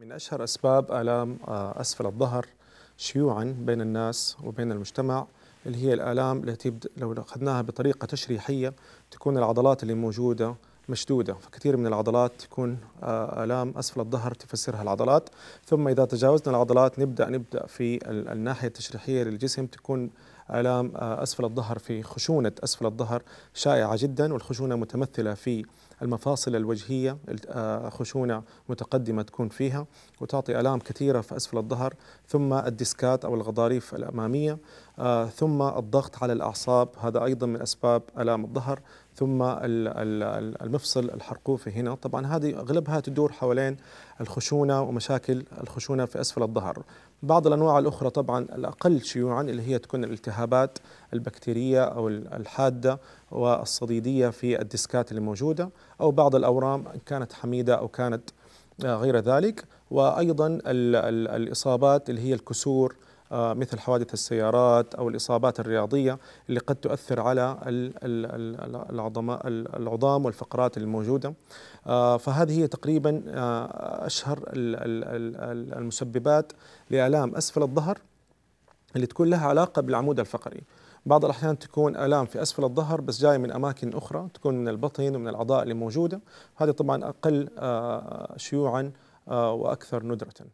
من أشهر أسباب آلام آه، أسفل الظهر شيوعا بين الناس وبين المجتمع اللي هي الآلام التي لو أخذناها بطريقة تشريحية تكون العضلات اللي موجودة مشدودة فكثير من العضلات تكون آه، آلام أسفل الظهر تفسرها العضلات ثم إذا تجاوزنا العضلات نبدأ نبدأ في الناحية التشريحية للجسم تكون آلام آه، أسفل الظهر في خشونة أسفل الظهر شائعة جدا والخشونة متمثلة في المفاصل الوجهية آه، خشونة متقدمة تكون فيها وتعطي آلام كثيرة في أسفل الظهر ثم الديسكات أو الغضاريف الأمامية ثم الضغط على الأعصاب هذا أيضا من أسباب آلام الظهر ثم المفصل الحرقوفي هنا طبعا هذه أغلبها تدور حوالين الخشونة ومشاكل الخشونة في أسفل الظهر بعض الأنواع الأخرى طبعا الأقل شيوعا اللي هي تكون الالتهابات البكتيرية أو الحادة والصديدية في الديسكات الموجودة أو بعض الأورام إن كانت حميدة أو كانت آه، غير ذلك وأيضا الإصابات اللي هي الكسور آه، مثل حوادث السيارات أو الإصابات الرياضية اللي قد تؤثر على العظام والفقرات الموجودة آه، فهذه هي تقريبا آه، أشهر المسببات لآلام أسفل الظهر اللي تكون لها علاقة بالعمود الفقري بعض الأحيان تكون آلام في أسفل الظهر بس جاية من أماكن أخرى تكون من البطن ومن الأعضاء اللي موجودة هذه طبعا أقل شيوعا وأكثر ندرة